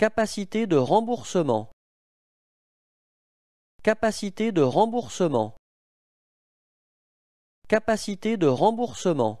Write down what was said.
Capacité de remboursement. Capacité de remboursement. Capacité de remboursement.